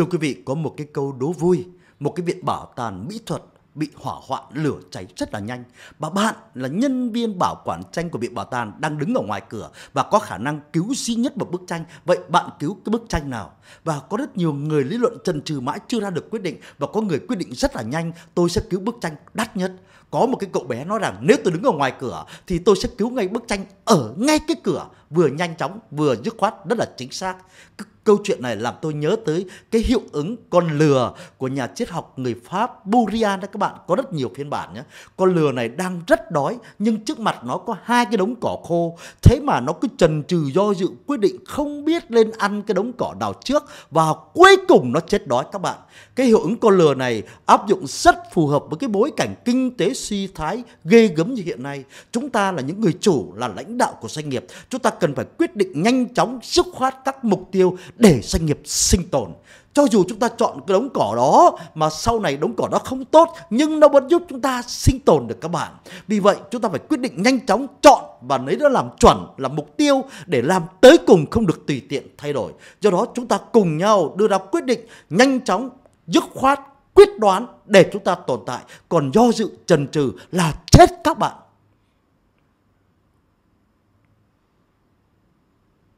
Thưa quý vị, có một cái câu đố vui, một cái viện bảo tàng mỹ thuật bị hỏa hoạn lửa cháy rất là nhanh và bạn là nhân viên bảo quản tranh của viện bảo tàng đang đứng ở ngoài cửa và có khả năng cứu duy nhất một bức tranh vậy bạn cứu cái bức tranh nào và có rất nhiều người lý luận trần trừ mãi chưa ra được quyết định và có người quyết định rất là nhanh tôi sẽ cứu bức tranh đắt nhất có một cái cậu bé nói rằng nếu tôi đứng ở ngoài cửa thì tôi sẽ cứu ngay bức tranh ở ngay cái cửa vừa nhanh chóng vừa dứt khoát rất là chính xác C câu chuyện này làm tôi nhớ tới cái hiệu ứng con lừa của nhà triết học người pháp Burian đó các bạn có rất nhiều phiên bản nhé con lừa này đang rất đói nhưng trước mặt nó có hai cái đống cỏ khô thế mà nó cứ trần trừ do dự quyết định không biết lên ăn cái đống cỏ nào trước và cuối cùng nó chết đói các bạn cái hiệu ứng con lừa này áp dụng rất phù hợp với cái bối cảnh kinh tế suy thái ghê gớm như hiện nay chúng ta là những người chủ là lãnh đạo của doanh nghiệp chúng ta cần phải quyết định nhanh chóng, dứt khoát các mục tiêu để doanh nghiệp sinh tồn. Cho dù chúng ta chọn cái đống cỏ đó mà sau này đống cỏ đó không tốt nhưng nó vẫn giúp chúng ta sinh tồn được các bạn. Vì vậy chúng ta phải quyết định nhanh chóng chọn và lấy đó làm chuẩn, là mục tiêu để làm tới cùng không được tùy tiện thay đổi. Do đó chúng ta cùng nhau đưa ra quyết định nhanh chóng, dứt khoát, quyết đoán để chúng ta tồn tại. Còn do dự, trần trừ là chết các bạn.